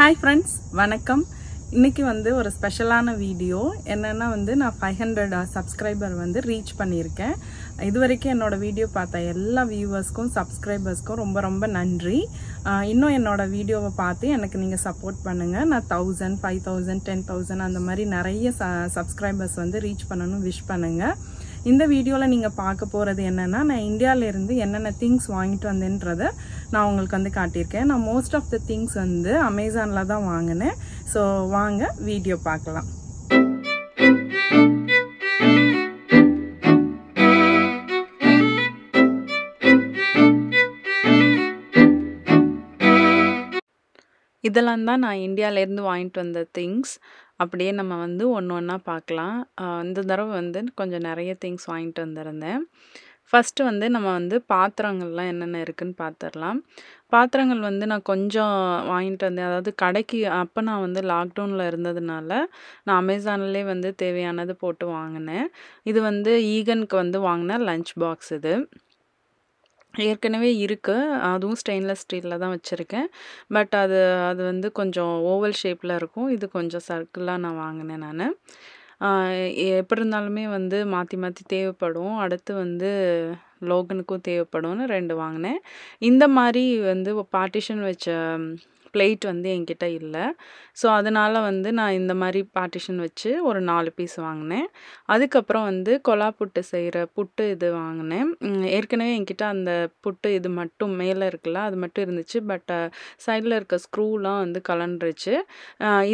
Hi friends வணக்கம் இன்றைக்கி வந்து ஒரு ஸ்பெஷலான வீடியோ என்னென்னா வந்து நான் ஃபைவ் ஹண்ட்ரட் சப்ஸ்கிரைபர் வந்து ரீச் பண்ணியிருக்கேன் இது வரைக்கும் என்னோடய வீடியோ பார்த்த எல்லா வியூவர்ஸ்க்கும் சப்ஸ்கிரைபர்ஸ்க்கும் ரொம்ப ரொம்ப நன்றி uh, இன்னும் என்னோடய வீடியோவை பார்த்து எனக்கு நீங்கள் சப்போர்ட் பண்ணுங்கள் நான் thousand five thousand ten thousand அந்த மாதிரி நிறைய ச சப்ஸ்கிரைபர்ஸ் வந்து ரீச் பண்ணணும் விஷ் பண்ணுங்கள் இந்த வீடியோவில் நீங்கள் பார்க்க போகிறது என்னென்னா நான் இந்தியாவிலேருந்து என்னென்ன திங்ஸ் வாங்கிட்டு வந்தேன்றதை நான் உங்களுக்கு வந்து காட்டியிருக்கேன் நான் மோஸ்ட் ஆஃப் த திங்ஸ் வந்து அமேசானில் தான் வாங்கினேன் ஸோ வாங்க வீடியோ பார்க்கலாம் இதெல்லாம் தான் நான் இந்தியாவிலேருந்து வாங்கிட்டு வந்த திங்ஸ் அப்படியே நம்ம வந்து ஒன்று ஒன்றா பார்க்கலாம் இந்த தடவை வந்து கொஞ்சம் நிறைய திங்ஸ் வாங்கிட்டு வந்திருந்தேன் ஃபஸ்ட்டு வந்து நம்ம வந்து பாத்திரங்கள்லாம் என்னென்ன இருக்குதுன்னு பார்த்துடலாம் பாத்திரங்கள் வந்து நான் கொஞ்சம் வாங்கிட்டு வந்தேன் அதாவது கடைக்கு அப்போ நான் வந்து லாக்டவுனில் இருந்ததுனால நான் அமேசான்லேயே வந்து தேவையானது போட்டு வாங்கினேன் இது வந்து ஈகனுக்கு வந்து வாங்கின லஞ்ச் பாக்ஸ் இது ஏற்கனவே இருக்குது அதுவும் ஸ்டெயின்லெஸ் ஸ்டீலில் தான் வச்சுருக்கேன் பட் அது அது வந்து கொஞ்சம் ஓவல் ஷேப்பில் இருக்கும் இது கொஞ்சம் சர்க்கிளாக நான் வாங்கினேன் நான் எப்படி இருந்தாலுமே வந்து மாற்றி மாற்றி தேவைப்படும் அடுத்து வந்து லோகனுக்கும் தேவைப்படும்னு ரெண்டு வாங்கினேன் இந்த மாதிரி வந்து பார்ட்டிஷன் வச்ச பிளேட் வந்து என்கிட்ட இல்லை ஸோ அதனால் வந்து நான் இந்த மாதிரி பார்ட்டிஷன் வச்சு ஒரு நாலு பீஸ் வாங்கினேன் அதுக்கப்புறம் வந்து கொலா புட்டு செய்கிற புட்டு இது வாங்கினேன் ஏற்கனவே என்கிட்ட அந்த புட்டு இது மட்டும் மேலே இருக்குல்ல அது மட்டும் இருந்துச்சு பட் சைடில் இருக்க ஸ்க்ரூலாம் வந்து கலண்டுருச்சு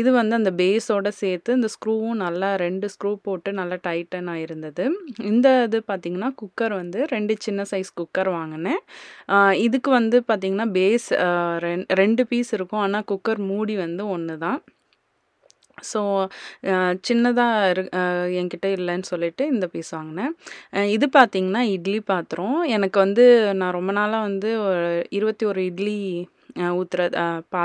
இது வந்து அந்த பேஸோடு சேர்த்து இந்த ஸ்க்ரூவும் நல்லா ரெண்டு ஸ்க்ரூ போட்டு நல்லா டைட்டன் ஆயிருந்தது இந்த இது பார்த்திங்கன்னா குக்கர் வந்து ரெண்டு சின்ன சைஸ் குக்கர் வாங்கினேன் இதுக்கு வந்து பார்த்திங்கன்னா பேஸ் ரெண்டு பீஸ் இருக்கும் இருக்கும் ஆனால் குக்கர் மூடி வந்து ஒன்று தான் ஸோ சின்னதாக இரு என்கிட்ட இல்லைன்னு சொல்லிட்டு இந்த பீஸ் வாங்கினேன் இது பார்த்திங்கன்னா இட்லி பாத்திரம் எனக்கு வந்து நான் ரொம்ப நாளாக வந்து ஒரு இருபத்தி ஒரு இட்லி ஊற்றுற பா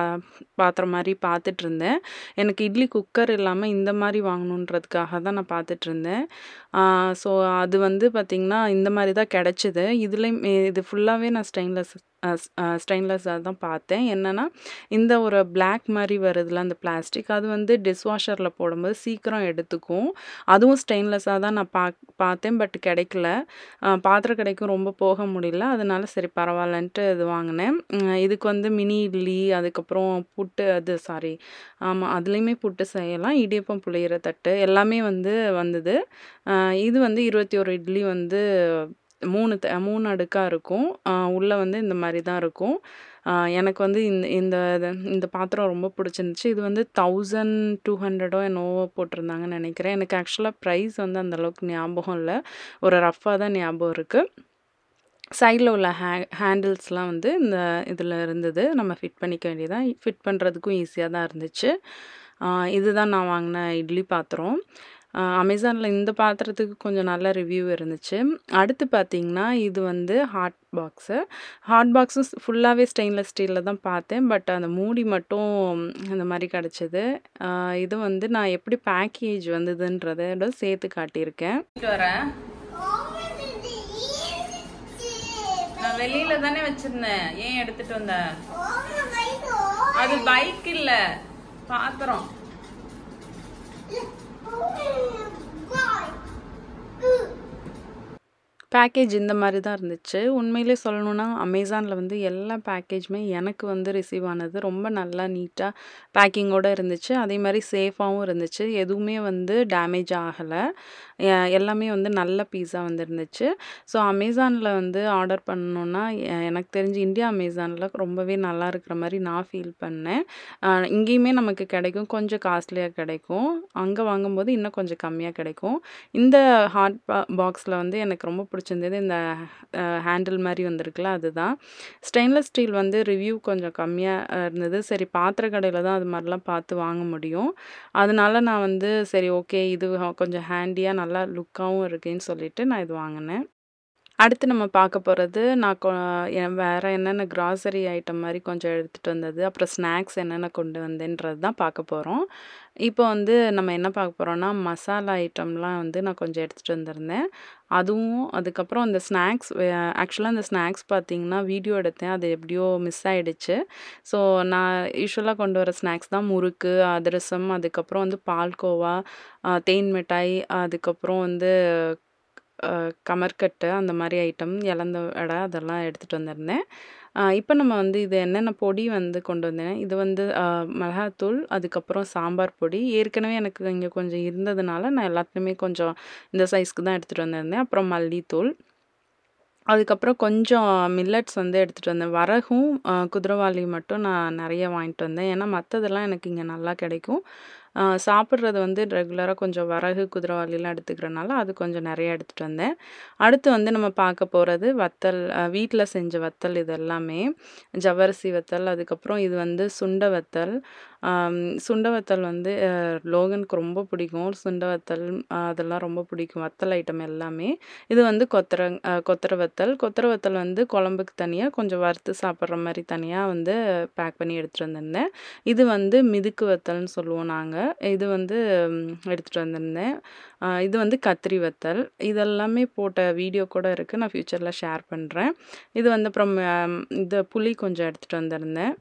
பாத்திரம் மாதிரி பார்த்துட்டு இருந்தேன் எனக்கு இட்லி குக்கர் இல்லாமல் இந்த மாதிரி வாங்கணுன்றதுக்காக தான் நான் பார்த்துட்டு இருந்தேன் ஸோ அது வந்து பார்த்திங்கன்னா இந்த மாதிரி தான் கிடச்சிது இதுலேயும் இது ஃபுல்லாகவே நான் ஸ்டெயின்லெஸ் ஸ்டெயின்லெஸ்ஸாக தான் பார்த்தேன் என்னென்னா இந்த ஒரு பிளாக் மாதிரி வருதுல அந்த பிளாஸ்டிக் அது வந்து டிஷ்வாஷரில் போடும்போது சீக்கிரம் எடுத்துக்கும் அதுவும் ஸ்டெயின்லெஸ்ஸாக தான் நான் பா பார்த்தேன் பட் கிடைக்கல பாத்திரம் கிடைக்கும் ரொம்ப போக முடியல அதனால சரி பரவாயில்லன்ட்டு இது வாங்கினேன் இதுக்கு வந்து மினி இட்லி அதுக்கப்புறம் புட்டு அது சாரி ஆமாம் அதுலேயுமே புட்டு செய்யலாம் இடியப்பம் புளியிற தட்டு எல்லாமே வந்து வந்தது இது வந்து இருபத்தி ஒரு இட்லி வந்து மூணு த மூணு அடுக்காக இருக்கும் உள்ளே வந்து இந்த மாதிரி தான் இருக்கும் எனக்கு வந்து இந்த இந்த இந்த பாத்திரம் ரொம்ப பிடிச்சிருந்துச்சு இது வந்து தௌசண்ட் டூ ஹண்ட்ரடோ என்னவோ போட்டிருந்தாங்கன்னு நினைக்கிறேன் எனக்கு ஆக்சுவலாக ப்ரைஸ் வந்து அந்தளவுக்கு ஞாபகம் இல்லை ஒரு ரஃப்பாக தான் ஞாபகம் இருக்குது சைடில் உள்ள ஹே ஹேண்டில்ஸ்லாம் வந்து இந்த இதில் இருந்தது நம்ம ஃபிட் பண்ணிக்க வேண்டியதான் ஃபிட் பண்ணுறதுக்கும் ஈஸியாக தான் இருந்துச்சு இதுதான் நான் வாங்கின இட்லி பாத்திரம் அமேசானில் இந்த பாத்திரத்துக்கு கொஞ்சம் நல்ல ரிவ்யூ இருந்துச்சு அடுத்து பார்த்திங்கன்னா இது வந்து ஹாட் பாக்ஸு ஹாட் பாக்ஸும் ஃபுல்லாகவே ஸ்டெயின்லெஸ் ஸ்டீலில் தான் பார்த்தேன் பட் அந்த மூடி மட்டும் அந்த மாதிரி கிடச்சிது இது வந்து நான் எப்படி பேக்கேஜ் வந்ததுன்றதோட சேர்த்து காட்டியிருக்கேன் வரேன் நான் வெளியில தானே வச்சிருந்தேன் ஏன் எடுத்துட்டு வந்த அது பைக் இல்ல பாத்திரம் Não, não. É. பேக்கேஜ் இந்த மாதிரி தான் இருந்துச்சு உண்மையிலே சொல்லணுன்னா அமேசானில் வந்து எல்லா பேக்கேஜுமே எனக்கு வந்து ரிசீவ் ஆனது ரொம்ப நல்லா நீட்டாக பேக்கிங்கோடு இருந்துச்சு அதே மாதிரி சேஃபாகவும் இருந்துச்சு எதுவுமே வந்து டேமேஜ் ஆகலை எல்லாமே வந்து நல்ல பீஸாக வந்துருந்துச்சு ஸோ அமேசானில் வந்து ஆர்டர் பண்ணணுன்னா எனக்கு தெரிஞ்சு இந்தியா அமேசானில் ரொம்பவே நல்லா இருக்கிற மாதிரி நான் ஃபீல் பண்ணேன் இங்கேயுமே நமக்கு கிடைக்கும் கொஞ்சம் காஸ்ட்லியாக கிடைக்கும் அங்கே வாங்கும்போது இன்னும் கொஞ்சம் கம்மியாக கிடைக்கும் இந்த ஹாட் பாக்ஸில் வந்து எனக்கு ரொம்ப பிடிச்ச பிடிச்சிருந்தது இந்த ஹேண்டில் மாதிரி வந்திருக்குல்ல அதுதான் ஸ்டெயின்லெஸ் ஸ்டீல் வந்து ரிவ்யூ கொஞ்சம் கம்மியாக இருந்தது சரி பாத்திர கடையில் தான் அது மாதிரிலாம் பார்த்து வாங்க முடியும் அதனால நான் வந்து சரி ஓகே இது கொஞ்சம் ஹேண்டியாக நல்லா லுக்காகவும் இருக்குன்னு சொல்லிட்டு நான் இது வாங்கினேன் அடுத்து நம்ம பார்க்க போகிறது நான் கொ வேறு என்னென்ன கிராசரி ஐட்டம் மாதிரி கொஞ்சம் எடுத்துகிட்டு வந்தது அப்புறம் ஸ்நாக்ஸ் என்னென்ன கொண்டு வந்தேன்றது தான் பார்க்க போகிறோம் இப்போ வந்து நம்ம என்ன பார்க்க போகிறோன்னா மசாலா ஐட்டம்லாம் வந்து நான் கொஞ்சம் எடுத்துகிட்டு வந்திருந்தேன் அதுவும் அதுக்கப்புறம் அந்த ஸ்நாக்ஸ் ஆக்சுவலாக அந்த ஸ்நாக்ஸ் பார்த்திங்கன்னா வீடியோ எடுத்தேன் அது எப்படியோ மிஸ் ஆகிடுச்சு ஸோ நான் யூஸ்வலாக கொண்டு வர ஸ்நாக்ஸ் தான் முறுக்கு அதிரசம் அதுக்கப்புறம் வந்து பால்கோவா தேன் மிட்டாய் அதுக்கப்புறம் வந்து கமர்கட்டு அந்த மாதிரி ஐட்டம் இலந்த வடை அதெல்லாம் எடுத்துகிட்டு வந்திருந்தேன் இப்போ நம்ம வந்து இது என்னென்ன பொடி வந்து கொண்டு வந்தேன் இது வந்து மிளகாத்தூள் அதுக்கப்புறம் சாம்பார் பொடி ஏற்கனவே எனக்கு இங்கே கொஞ்சம் இருந்ததுனால நான் எல்லாத்துலேயுமே கொஞ்சம் இந்த சைஸ்க்கு தான் எடுத்துகிட்டு வந்திருந்தேன் அப்புறம் மல்லித்தூள் அதுக்கப்புறம் கொஞ்சம் மில்லட்ஸ் வந்து எடுத்துகிட்டு வந்தேன் வரகும் குதிரவாளி மட்டும் நான் நிறைய வாங்கிட்டு வந்தேன் ஏன்னா மற்றதெல்லாம் எனக்கு இங்கே நல்லா கிடைக்கும் சாப்பிட்றது வந்து ரெகுலராக கொஞ்சம் வரகு குதிரைவாளிலாம் எடுத்துக்கிறனால அது கொஞ்சம் நிறைய எடுத்துகிட்டு வந்தேன் அடுத்து வந்து நம்ம பார்க்க போகிறது வத்தல் வீட்டில் செஞ்ச வத்தல் இதெல்லாமே ஜவரிசி வத்தல் அதுக்கப்புறம் இது வந்து சுண்ட வத்தல் சுண்டவத்தல் வத்தல் வந்து லோகனுக்கு ரொம்ப பிடிக்கும் சுண்டவத்தல் வத்தல் அதெல்லாம் ரொம்ப பிடிக்கும் வத்தல் ஐட்டம் எல்லாமே இது வந்து கொத்தர கொத்தர வத்தல் கொத்தரை வத்தல் வந்து குழம்புக்கு தனியாக கொஞ்சம் வறுத்து சாப்பிட்ற மாதிரி தனியாக வந்து பேக் பண்ணி எடுத்துகிட்டு வந்திருந்தேன் இது வந்து மிதுக்கு வத்தல்னு சொல்லுவோம் நாங்கள் இது வந்து எடுத்துகிட்டு வந்திருந்தேன் இது வந்து கத்திரி வத்தல் இதெல்லாமே போட்ட வீடியோ கூட இருக்குது நான் ஃப்யூச்சரில் ஷேர் பண்ணுறேன் இது வந்து அப்புறம் இந்த புளி கொஞ்சம் எடுத்துகிட்டு வந்திருந்தேன்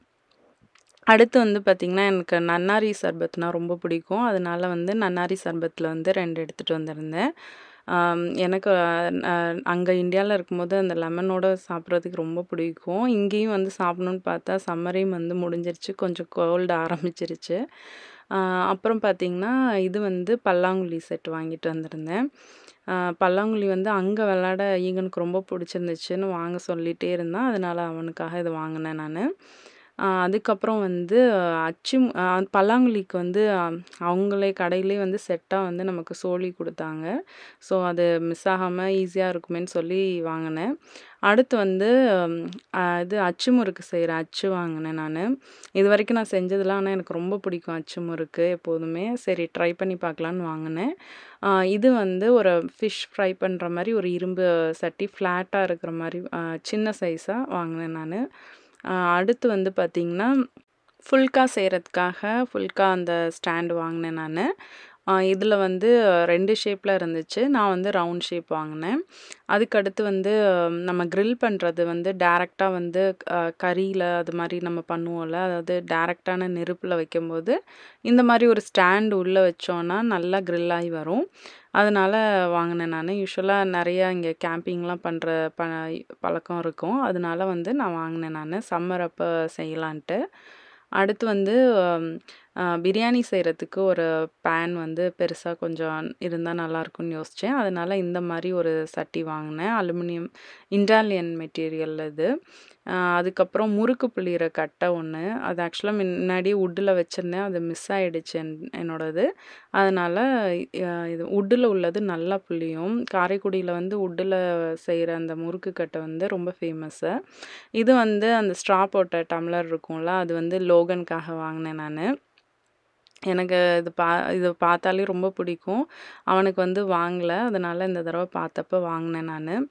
அடுத்து வந்து பார்த்திங்கன்னா எனக்கு நன்னாரி சர்பத்னா ரொம்ப பிடிக்கும் அதனால வந்து நன்னாரி சர்பத்தில் வந்து ரெண்டு எடுத்துகிட்டு வந்திருந்தேன் எனக்கு அங்கே இந்தியாவில் இருக்கும்போது அந்த லெமனோட சாப்பிட்றதுக்கு ரொம்ப பிடிக்கும் இங்கேயும் வந்து சாப்பிடணுன்னு பார்த்தா சம்மரையும் வந்து முடிஞ்சிருச்சு கொஞ்சம் கோல்டு ஆரம்பிச்சிருச்சு அப்புறம் பார்த்திங்கன்னா இது வந்து பல்லாங்குழி செட் வாங்கிட்டு வந்திருந்தேன் பல்லாங்குழி வந்து அங்கே விளாட ஈகனுக்கு ரொம்ப பிடிச்சிருந்துச்சுன்னு வாங்க சொல்லிகிட்டே இருந்தான் அதனால் அவனுக்காக இதை வாங்கினேன் நான் அதுக்கப்புறம் வந்து அச்சு பல்லாங்குழிக்கு வந்து அவங்களே கடையிலே வந்து செட்டாக வந்து நமக்கு சோழி கொடுத்தாங்க ஸோ அது மிஸ் ஆகாமல் ஈஸியாக இருக்குமேன்னு சொல்லி வாங்கினேன் அடுத்து வந்து இது அச்சு முறுக்கு செய்கிற அச்சு வாங்கினேன் நான் இது வரைக்கும் நான் செஞ்சதெல்லாம் ஆனால் எனக்கு ரொம்ப பிடிக்கும் அச்சு முறுக்கு எப்போதுமே சரி ட்ரை பண்ணி பார்க்கலான்னு வாங்கினேன் இது வந்து ஒரு ஃபிஷ் ஃப்ரை பண்ணுற மாதிரி ஒரு இரும்பு சட்டி ஃப்ளாட்டாக இருக்கிற மாதிரி சின்ன சைஸாக வாங்கினேன் நான் அடுத்து வந்து பார்த்திங்கன்னா ஃபுல்கா செய்கிறதுக்காக ஃபுல்கா அந்த ஸ்டாண்டு வாங்கினேன் நான் இதில் வந்து ரெண்டு ஷேப்பில் இருந்துச்சு நான் வந்து ரவுண்ட் ஷேப் வாங்கினேன் அதுக்கடுத்து வந்து நம்ம க்ரில் பண்ணுறது வந்து டேரெக்டாக வந்து கறியில் அது மாதிரி நம்ம பண்ணுவோம்ல அதாவது டேரெக்டான நெருப்பில் வைக்கும்போது இந்த மாதிரி ஒரு ஸ்டாண்டு உள்ளே வச்சோன்னா நல்லா க்ரில் ஆகி வரும் அதனால் வாங்கினேன் நான் யூஸ்வலாக நிறையா இங்கே கேம்பிங்லாம் பண்ணுற ப பழக்கம் இருக்கும் அதனால வந்து நான் வாங்கினேன் நான் சம்மர் அப்போ செய்யலான்ட்டு அடுத்து வந்து பிரியாணி செய்கிறதுக்கு ஒரு பேன் வந்து பெருசாக கொஞ்சம் இருந்தால் நல்லாயிருக்கும்னு யோசித்தேன் அதனால் இந்த மாதிரி ஒரு சட்டி வாங்கினேன் அலுமினியம் இன்டாலியன் மெட்டீரியல் இது அதுக்கப்புறம் முறுக்கு புள்ளிகிற கட்டை ஒன்று அது ஆக்சுவலாக முன்னாடி உட்டில் வச்சுருந்தேன் அது மிஸ் ஆகிடுச்சு என் என்னோடது அதனால் இது உட்டில் உள்ளது நல்லா புளியும் காரைக்குடியில் வந்து உட்டில் செய்கிற அந்த முறுக்கு கட்டை வந்து ரொம்ப ஃபேமஸ்ஸு இது வந்து அந்த ஸ்ட்ரா போட்ட டம்ளர் இருக்கும்ல அது வந்து லோகனுக்காக வாங்கினேன் நான் எனக்கு இது பா இது பார்த்தாலே ரொம்ப பிடிக்கும் அவனுக்கு வந்து வாங்கலை அதனால் இந்த தடவை பார்த்தப்ப வாங்கினேன் நான்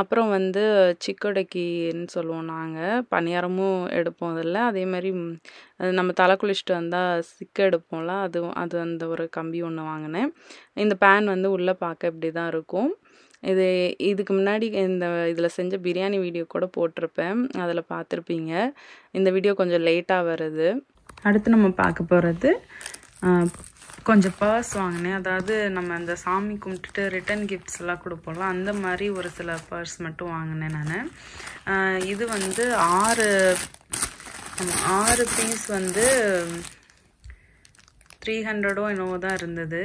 அப்புறம் வந்து சிக்கடைக்கின்னு சொல்லுவோம் நாங்கள் பணியாரமும் எடுப்போம் அதில் அதேமாதிரி நம்ம தலை குளிச்சுட்டு வந்தால் சிக்க எடுப்போம்ல அது அது அந்த ஒரு கம்பி ஒன்று வாங்கினேன் இந்த பேன் வந்து உள்ளே பார்க்க இப்படி தான் இருக்கும் இது இதுக்கு முன்னாடி இந்த இதில் செஞ்ச பிரியாணி வீடியோ கூட போட்டிருப்பேன் அதில் பார்த்துருப்பீங்க இந்த வீடியோ கொஞ்சம் லேட்டாக வருது அடுத்து நம்ம பார்க்க போகிறது கொஞ்சம் பர்ஸ் வாங்கினேன் அதாவது நம்ம அந்த சாமி கும்பிட்டுட்டு ரிட்டன் கிஃப்ட்ஸ்லாம் கொடுப்போம்ல அந்த மாதிரி ஒரு சில பர்ஸ் மட்டும் வாங்கினேன் நான் இது வந்து ஆறு ஆறு பீஸ் வந்து த்ரீ ஹண்ட்ரடோ என்னவோ தான் இருந்தது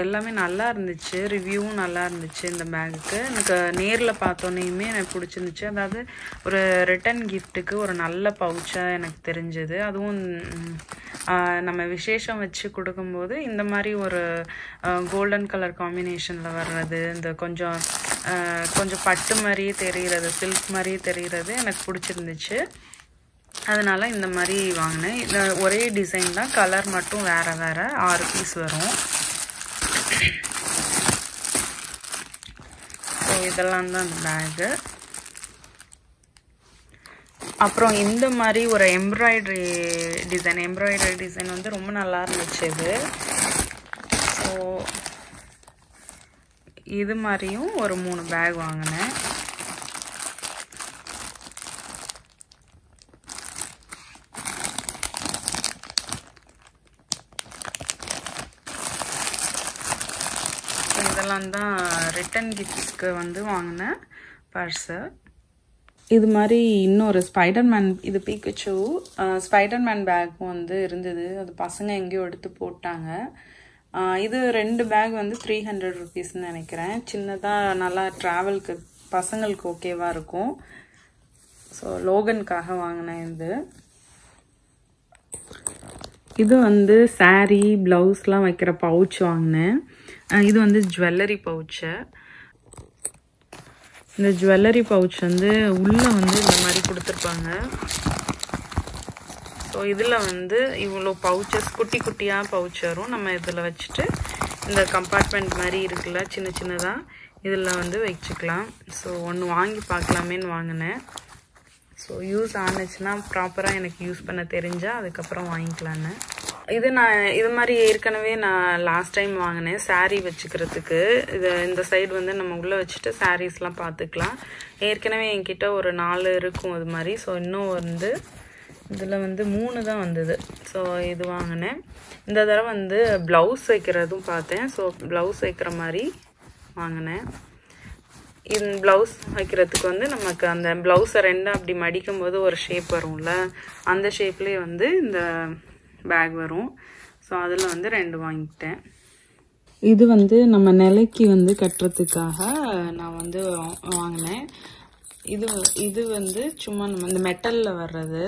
எல்லாமே நல்லா இருந்துச்சு ரிவ்யூவும் நல்லா இருந்துச்சு இந்த பேக்குக்கு எனக்கு நேரில் பார்த்தோன்னையுமே எனக்கு பிடிச்சிருந்துச்சு அதாவது ஒரு ரிட்டன் கிஃப்ட்டுக்கு ஒரு நல்ல பவுச்சாக எனக்கு தெரிஞ்சது அதுவும் நம்ம விசேஷம் வச்சு கொடுக்கும்போது இந்த மாதிரி ஒரு கோல்டன் கலர் காம்பினேஷனில் வர்றது இந்த கொஞ்சம் கொஞ்சம் பட்டு மாதிரியே தெரிகிறது சில்க் மாதிரியே தெரிகிறது எனக்கு பிடிச்சிருந்துச்சு அதனால் இந்த மாதிரி வாங்கினேன் இந்த ஒரே டிசைன் தான் கலர் மட்டும் வேறு வேறு ஆறு பீஸ் வரும் ஸோ இதெல்லாம் தான் அந்த பேகு அப்புறம் இந்த மாதிரி ஒரு எம்ப்ராய்டரி டிசைன் எம்ப்ராய்டரி டிசைன் வந்து ரொம்ப நல்லா இருந்துச்சு இது ஸோ இது மாதிரியும் ஒரு மூணு பேக் வாங்கினேன் வாங்கலான்னு தான் ரிட்டன் கிஃப்ட்ஸ்க்கு வந்து வாங்கினேன் பர்ஸை இது மாதிரி இன்னொரு ஸ்பைடர்மேன் இது பீக்கச்சூ ஸ்பைடர்மேன் பேக்கும் வந்து இருந்தது அது பசங்க எங்கேயோ எடுத்து போட்டாங்க இது ரெண்டு பேக் வந்து த்ரீ ஹண்ட்ரட் ருபீஸ்ன்னு நினைக்கிறேன் சின்னதாக நல்லா ட்ராவலுக்கு பசங்களுக்கு ஓகேவாக இருக்கும் ஸோ லோகனுக்காக வாங்கினேன் இது இது வந்து சாரீ ப்ளவுஸ்லாம் வைக்கிற பவுச் வாங்கினேன் இது வந்து ஜுவல்லரி பவுச்சு இந்த ஜுவல்லரி பவுச் வந்து உள்ளே வந்து இந்த மாதிரி கொடுத்துருப்பாங்க ஸோ இதில் வந்து இவ்வளோ பவுச்சஸ் குட்டி குட்டியாக பவுச் வரும் நம்ம இதில் வச்சுட்டு இந்த கம்பார்ட்மெண்ட் மாதிரி இருக்குல்ல சின்ன சின்னதாக இதில் வந்து வச்சுக்கலாம் ஸோ ஒன்று வாங்கி பார்க்கலாமேன்னு வாங்கினேன் ஸோ யூஸ் ஆனிச்சுன்னா ப்ராப்பராக எனக்கு யூஸ் பண்ண தெரிஞ்சால் அதுக்கப்புறம் வாங்கிக்கலான்னு இது நான் இது மாதிரி ஏற்கனவே நான் லாஸ்ட் டைம் வாங்கினேன் சாரீ வச்சுக்கிறதுக்கு இது இந்த சைடு வந்து நம்ம உள்ளே வச்சுட்டு சாரீஸ்லாம் பார்த்துக்கலாம் ஏற்கனவே என்கிட்ட ஒரு நாலு இருக்கும் அது மாதிரி ஸோ இன்னும் வந்து இதில் வந்து மூணு தான் வந்தது ஸோ இது வாங்கினேன் இந்த தடவை வந்து ப்ளவுஸ் வைக்கிறதும் பார்த்தேன் ஸோ ப்ளவுஸ் வைக்கிற மாதிரி வாங்கினேன் இந்த ப்ளவுஸ் வைக்கிறதுக்கு வந்து நமக்கு அந்த ப்ளவுஸை ரெண்டாக அப்படி மடிக்கும்போது ஒரு ஷேப் வரும்ல அந்த ஷேப்லேயே வந்து இந்த பேக் வரும் ஸோ அதில் வந்து ரெண்டு வாங்கிட்டேன் இது வந்து நம்ம நிலைக்கு வந்து கட்டுறதுக்காக நான் வந்து வாங்கினேன் இது இது வந்து சும்மா நம்ம இந்த மெட்டலில் வர்றது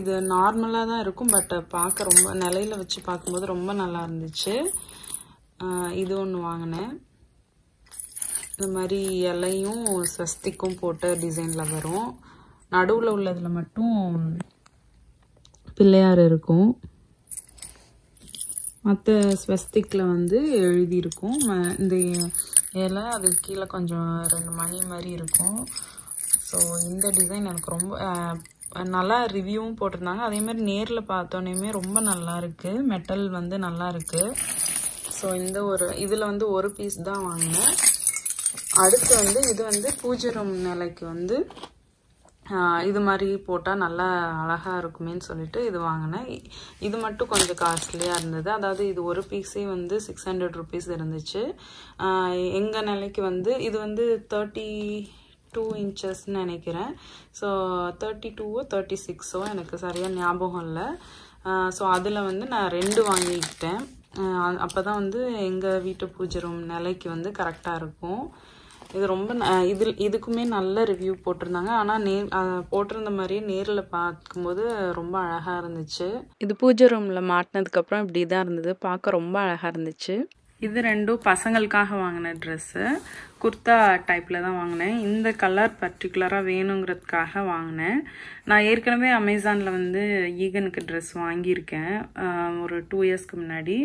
இது நார்மலாக தான் இருக்கும் பட் பார்க்க ரொம்ப நிலையில் வச்சு பார்க்கும்போது ரொம்ப நல்லா இருந்துச்சு இது ஒன்று வாங்கினேன் இந்த மாதிரி இலையும் ஸ்வஸ்திக்கும் போட்ட டிசைனில் வரும் நடுவில் உள்ளதில் மட்டும் பிள்ளையார் இருக்கும் மற்ற ஸ்வஸ்திக்கில் வந்து எழுதியிருக்கும் இந்த இலை அது கீழே கொஞ்சம் ரெண்டு மணி மாதிரி இருக்கும் ஸோ இந்த டிசைன் எனக்கு ரொம்ப நல்லா ரிவ்யூவும் போட்டிருந்தாங்க அதேமாதிரி நேரில் பார்த்தோன்னே ரொம்ப நல்லா இருக்குது மெட்டல் வந்து நல்லா இருக்குது ஸோ இந்த ஒரு இதில் வந்து ஒரு பீஸ் தான் வாங்கினேன் அடுத்து வந்து இது வந்து பூஜை ரூம் நிலைக்கு வந்து இது மாதிரி போட்டால் நல்லா அழகாக இருக்குமேன்னு சொல்லிட்டு இது வாங்கினேன் இது மட்டும் கொஞ்சம் காஸ்ட்லியாக இருந்தது அதாவது இது ஒரு பீஸே வந்து சிக்ஸ் ஹண்ட்ரட் ருபீஸ் இருந்துச்சு எங்கள் நிலைக்கு வந்து இது வந்து தேர்ட்டி டூ இன்ச்சஸ்ன்னு நினைக்கிறேன் ஸோ தேர்ட்டி டூவோ தேர்ட்டி சிக்ஸோ எனக்கு சரியாக ஞாபகம் இல்லை ஸோ அதில் வந்து நான் ரெண்டு வாங்கிக்கிட்டேன் அப்போ தான் வந்து எங்கள் வீட்டு பூஜை ரூம் நிலைக்கு வந்து கரெக்டாக இருக்கும் இது ரொம்ப இது இதுக்குமே நல்ல ரிவ்யூ போட்டிருந்தாங்க ஆனால் நேர் போட்டிருந்த மாதிரியே நேரில் பார்க்கும்போது ரொம்ப அழகாக இருந்துச்சு இது பூஜை ரூமில் மாட்டினதுக்கப்புறம் இப்படி தான் இருந்தது பார்க்க ரொம்ப அழகாக இருந்துச்சு இது ரெண்டும் பசங்களுக்காக வாங்கின ட்ரெஸ்ஸு குர்த்தா டைப்பில் தான் வாங்கினேன் இந்த கலர் பர்டிகுலராக வேணுங்கிறதுக்காக வாங்கினேன் நான் ஏற்கனவே அமேசானில் வந்து ஈகனுக்கு ட்ரெஸ் வாங்கியிருக்கேன் ஒரு டூ இயர்ஸ்க்கு முன்னாடி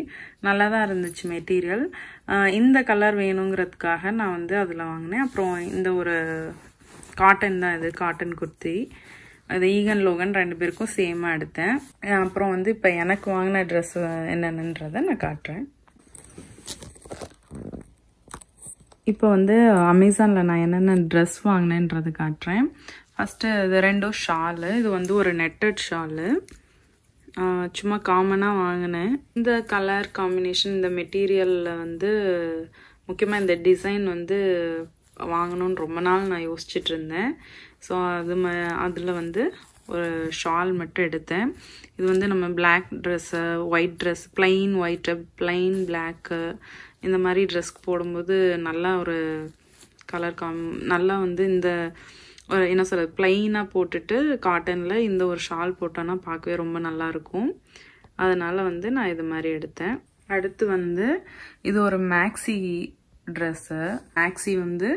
நல்லா தான் இருந்துச்சு மெட்டீரியல் இந்த கலர் வேணுங்கிறதுக்காக நான் வந்து அதில் வாங்கினேன் அப்புறம் இந்த ஒரு காட்டன் தான் இது காட்டன் குர்த்தி அது ஈகன் லோகன் ரெண்டு பேருக்கும் சேமாக எடுத்தேன் அப்புறம் வந்து இப்போ எனக்கு வாங்கின ட்ரெஸ் என்னென்னன்றதை நான் காட்டுறேன் இப்போ வந்து அமேசானில் நான் என்னென்ன ட்ரெஸ் வாங்கினேன்றது காட்டுறேன் ஃபஸ்ட்டு இது ரெண்டும் ஷாலு இது வந்து ஒரு நெட்டட் ஷாலு சும்மா காமனாக வாங்கினேன் இந்த கலர் காம்பினேஷன் இந்த மெட்டீரியலில் வந்து முக்கியமாக இந்த டிசைன் வந்து வாங்கணும்னு ரொம்ப நாள் நான் யோசிச்சுட்டு இருந்தேன் ஸோ அது ம அதில் வந்து ஒரு ஷால் மட்டும் எடுத்தேன் இது வந்து நம்ம black dress white dress plain white plain black இந்த மாதிரி ட்ரெஸ்க்கு போடும்போது நல்லா ஒரு கலர் காம் நல்லா வந்து இந்த என்ன சொல்கிறது ப்ளைனாக போட்டுட்டு காட்டனில் இந்த ஒரு ஷால் போட்டோன்னா பார்க்கவே ரொம்ப நல்லாயிருக்கும் அதனால் வந்து நான் இது மாதிரி எடுத்தேன் அடுத்து வந்து இது ஒரு மேக்ஸி ட்ரெஸ்ஸு மேக்ஸி வந்து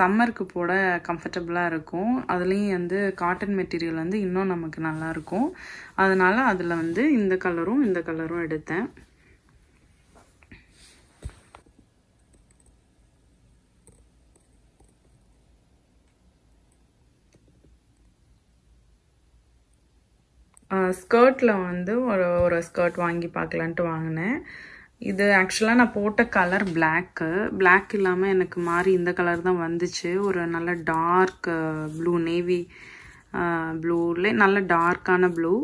சம்மருக்கு போட கம்ஃபர்டபுளாக இருக்கும் அதுலேயும் வந்து காட்டன் மெட்டீரியல் வந்து இன்னும் நமக்கு நல்லாயிருக்கும் அதனால் அதில் வந்து இந்த கலரும் இந்த கலரும் எடுத்தேன் ஸ்கர்ட்டில் வந்து ஒரு ஒரு ஸ்கர்ட் வாங்கி பார்க்கலான்ட்டு வாங்கினேன் இது ஆக்சுவலாக நான் போட்ட கலர் பிளாக்கு பிளாக் இல்லாமல் எனக்கு மாறி இந்த கலர் தான் வந்துச்சு ஒரு நல்ல டார்க் ப்ளூ நேவி ப்ளூவில் நல்ல டார்க்கான ப்ளூ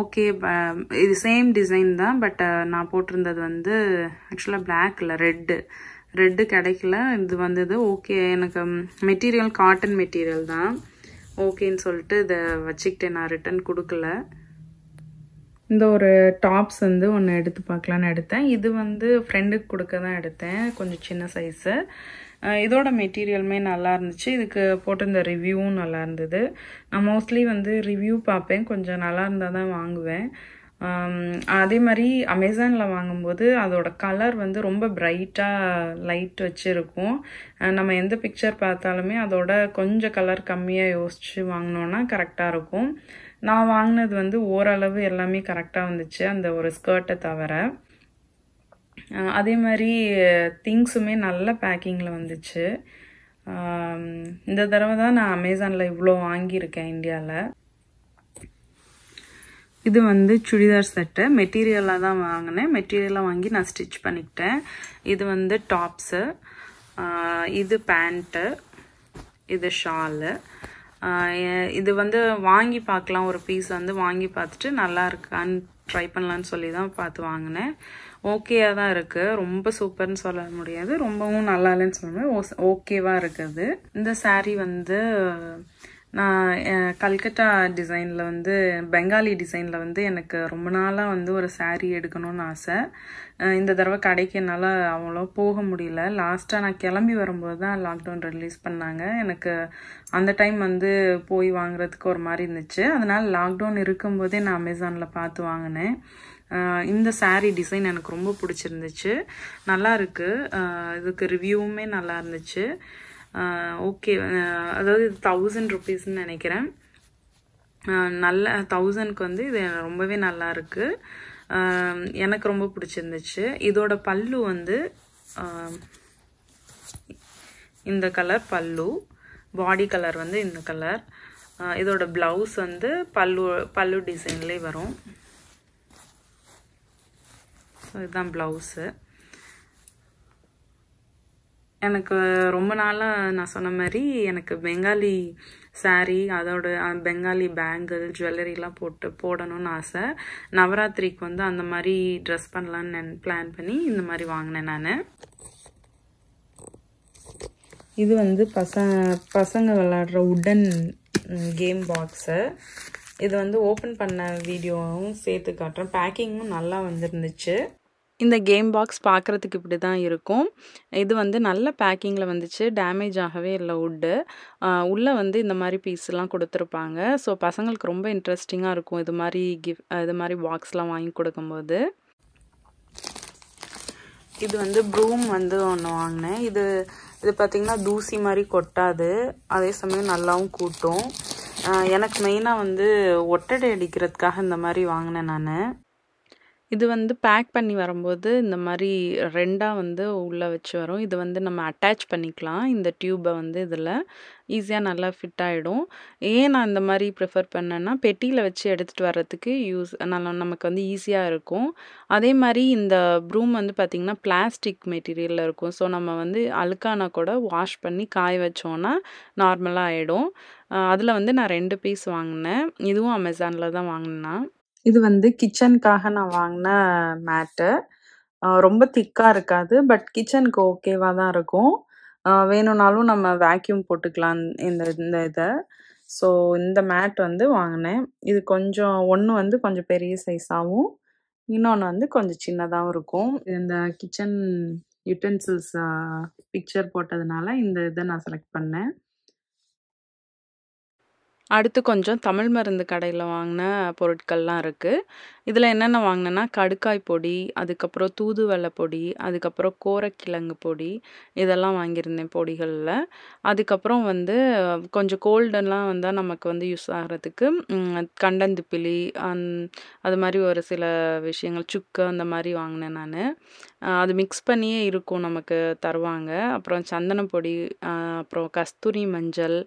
ஓகே இது சேம் டிசைன் தான் பட் நான் போட்டிருந்தது வந்து ஆக்சுவலாக இல்லை ரெட்டு ரெட்டு கிடைக்கல இது வந்தது ஓகே எனக்கு மெட்டீரியல் காட்டன் மெட்டீரியல் தான் ஓகேன்னு சொல்லிட்டு இதை வச்சுக்கிட்டேன் நான் ரிட்டன் கொடுக்கல இந்த ஒரு டாப்ஸ் வந்து ஒன்று எடுத்து பார்க்கலான்னு எடுத்தேன் இது வந்து ஃப்ரெண்டுக்கு கொடுக்க தான் எடுத்தேன் கொஞ்சம் சின்ன சைஸு இதோட மெட்டீரியலுமே நல்லா இருந்துச்சு இதுக்கு போட்டிருந்த ரிவ்யூவும் நல்லா இருந்தது நான் மோஸ்ட்லி வந்து ரிவ்யூ பார்ப்பேன் கொஞ்சம் நல்லா இருந்தால் தான் வாங்குவேன் அதே மாதிரி அமேசானில் வாங்கும்போது அதோட கலர் வந்து ரொம்ப பிரைட்டாக லைட் வச்சுருக்கும் நம்ம எந்த பிக்சர் பார்த்தாலுமே அதோட கொஞ்சம் கலர் கம்மியாக யோசித்து வாங்கினோன்னா கரெக்டாக இருக்கும் நான் வாங்கினது வந்து ஓரளவு எல்லாமே கரெக்டாக வந்துச்சு அந்த ஒரு ஸ்கர்ட்டை தவிர அதே மாதிரி திங்ஸுமே நல்ல பேக்கிங்கில் வந்துச்சு இந்த தடவை தான் நான் அமேசானில் இவ்வளோ வாங்கியிருக்கேன் இந்தியாவில் இது வந்து சுடிதார் செட்டு மெட்டீரியலாக தான் வாங்கினேன் மெட்டீரியலாக வாங்கி நான் ஸ்டிச் பண்ணிக்கிட்டேன் இது வந்து டாப்ஸு இது பேண்ட்டு இது ஷாலு இது வந்து வாங்கி பார்க்கலாம் ஒரு பீஸ் வந்து வாங்கி பார்த்துட்டு நல்லா இருக்கான்னு ட்ரை பண்ணலான்னு சொல்லி தான் பார்த்து வாங்கினேன் ஓகேயாக தான் இருக்குது ரொம்ப சூப்பர்னு சொல்ல முடியாது ரொம்பவும் நல்லா இல்லைன்னு சொல்லுவேன் ஓகேவாக இருக்குது இந்த சாரீ வந்து நான் கல்கட்டா டிசைனில் வந்து பெங்காலி டிசைனில் வந்து எனக்கு ரொம்ப நாளாக வந்து ஒரு சாரீ எடுக்கணும்னு ஆசை இந்த தடவை கடைக்கு என்னால் அவ்வளோ போக முடியல லாஸ்ட்டாக நான் கிளம்பி வரும்போது தான் லாக்டவுன் ரிலீஸ் பண்ணாங்க எனக்கு அந்த டைம் வந்து போய் வாங்குறதுக்கு ஒரு மாதிரி இருந்துச்சு அதனால் லாக்டவுன் இருக்கும்போதே நான் அமேசானில் பார்த்து வாங்கினேன் இந்த சாரீ டிசைன் எனக்கு ரொம்ப பிடிச்சிருந்துச்சு நல்லா இருக்குது இதுக்கு ரிவ்யூவுமே நல்லா இருந்துச்சு ஓகே அதாவது இது தௌசண்ட் ருபீஸ்ன்னு நினைக்கிறேன் நல்ல தௌசண்ட்க்கு வந்து இது ரொம்பவே நல்லா இருக்குது எனக்கு ரொம்ப பிடிச்சிருந்துச்சு இதோட பல்லு வந்து இந்த கலர் பல்லு பாடி கலர் வந்து இந்த கலர் இதோட ப்ளவுஸ் வந்து பல்லு பல்லு டிசைன்லேயே வரும் ஸோ இதுதான் ப்ளவுஸு எனக்கு ரொம்ப நாளாக நான் சொன்ன மாதிரி எனக்கு பெங்காலி சாரீ அதோட பெங்காலி பேங்கிள் ஜுவல்லரிலாம் போட்டு போடணும்னு ஆசை நவராத்திரிக்கு வந்து அந்த மாதிரி ட்ரெஸ் பண்ணலான்னு பிளான் பண்ணி இந்த மாதிரி வாங்கினேன் நான் இது வந்து பச பசங்க விளாடுற உடன் கேம் பாக்ஸு இது வந்து ஓப்பன் பண்ண வீடியோவும் சேர்த்து காட்டுறேன் பேக்கிங்கும் நல்லா வந்துருந்துச்சு இந்த கேம் பாக்ஸ் பார்க்குறதுக்கு இப்படி தான் இருக்கும் இது வந்து நல்ல பேக்கிங்கில் வந்துச்சு டேமேஜ் ஆகவே இல்லை உட்டு உள்ளே வந்து இந்த மாதிரி பீஸ்லாம் கொடுத்துருப்பாங்க ஸோ பசங்களுக்கு ரொம்ப இன்ட்ரெஸ்டிங்காக இருக்கும் இது மாதிரி கிஃப்ட் இது மாதிரி பாக்ஸ்லாம் வாங்கி கொடுக்கும்போது இது வந்து ப்ரூம் வந்து ஒன்று வாங்கினேன் இது இது பார்த்திங்கன்னா தூசி மாதிரி கொட்டாது அதே சமயம் நல்லாவும் கூட்டும் எனக்கு மெயினாக வந்து ஒட்டடை அடிக்கிறதுக்காக இந்த மாதிரி வாங்கினேன் நான் இது வந்து பேக் பண்ணி வரும்போது இந்த மாதிரி ரெண்டாக வந்து உள்ளே வச்சு வரும் இது வந்து நம்ம அட்டாச் பண்ணிக்கலாம் இந்த டியூப்பை வந்து இதில் ஈஸியாக நல்லா ஃபிட் ஆகிடும் ஏன் நான் இந்த மாதிரி ப்ரிஃபர் பண்ணேன்னா பெட்டியில் வச்சு எடுத்துகிட்டு வர்றதுக்கு யூஸ் நல்லா நமக்கு வந்து ஈஸியாக இருக்கும் அதே மாதிரி இந்த ப்ரூம் வந்து பார்த்திங்கன்னா பிளாஸ்டிக் மெட்டீரியலில் இருக்கும் ஸோ நம்ம வந்து அழுக்கானா கூட வாஷ் பண்ணி காய வச்சோன்னா நார்மலாக ஆகிடும் அதில் வந்து நான் ரெண்டு பீஸ் வாங்கினேன் இதுவும் அமேசானில் தான் வாங்கினேன் இது வந்து கிச்சனுக்காக நான் வாங்கின மேட்டு ரொம்ப திக்காக இருக்காது பட் கிச்சனுக்கு ஓகேவாக தான் இருக்கும் வேணும்னாலும் நம்ம வேக்யூம் போட்டுக்கலாம் இந்த இந்த இதை ஸோ இந்த மேட் வந்து வாங்கினேன் இது கொஞ்சம் ஒன்று வந்து கொஞ்சம் பெரிய சைஸாகவும் இன்னொன்று வந்து கொஞ்சம் சின்னதாகவும் இருக்கும் இந்த கிச்சன் யூட்டன்சில்ஸ் பிக்சர் போட்டதுனால இந்த இதை நான் செலக்ட் பண்ணேன் அடுத்து கொஞ்சம் தமிழ் மருந்து கடையில் வாங்கின பொருட்கள்லாம் இருக்குது இதில் என்னென்ன வாங்கினேன்னா கடுக்காய் பொடி அதுக்கப்புறம் தூதுவெள்ளை பொடி அதுக்கப்புறம் கோரக்கிழங்கு பொடி இதெல்லாம் வாங்கியிருந்தேன் பொடிகளில் அதுக்கப்புறம் வந்து கொஞ்சம் கோல்டெல்லாம் வந்தால் நமக்கு வந்து யூஸ் ஆகிறதுக்கு கண்டந்துப்பிலி அந் அது மாதிரி ஒரு சில விஷயங்கள் சுக்கு அந்த மாதிரி வாங்கினேன் நான் அது மிக்ஸ் பண்ணியே இருக்கும் நமக்கு தருவாங்க அப்புறம் சந்தன பொடி அப்புறம் கஸ்தூரி மஞ்சள்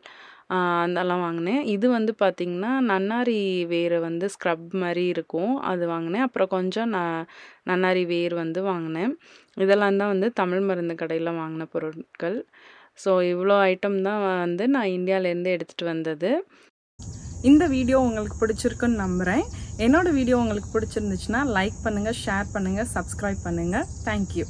அதெல்லாம் வாங்கினேன் இது வந்து பார்த்திங்கன்னா நன்னாரி வேரை வந்து ஸ்க்ரப் மாதிரி இருக்கும் அது வாங்கினேன் அப்புறம் கொஞ்சம் ந நன்னாரி வேர் வந்து வாங்கினேன் இதெல்லாம் தான் வந்து தமிழ் மருந்து கடையில் வாங்கின பொருட்கள் ஸோ இவ்வளோ ஐட்டம் தான் வந்து நான் இந்தியாவிலேருந்து எடுத்துகிட்டு வந்தது இந்த வீடியோ உங்களுக்கு பிடிச்சிருக்குன்னு நம்புகிறேன் என்னோடய வீடியோ உங்களுக்கு பிடிச்சிருந்துச்சுன்னா லைக் பண்ணுங்கள் ஷேர் பண்ணுங்கள் சப்ஸ்கிரைப் பண்ணுங்கள் தேங்க்யூ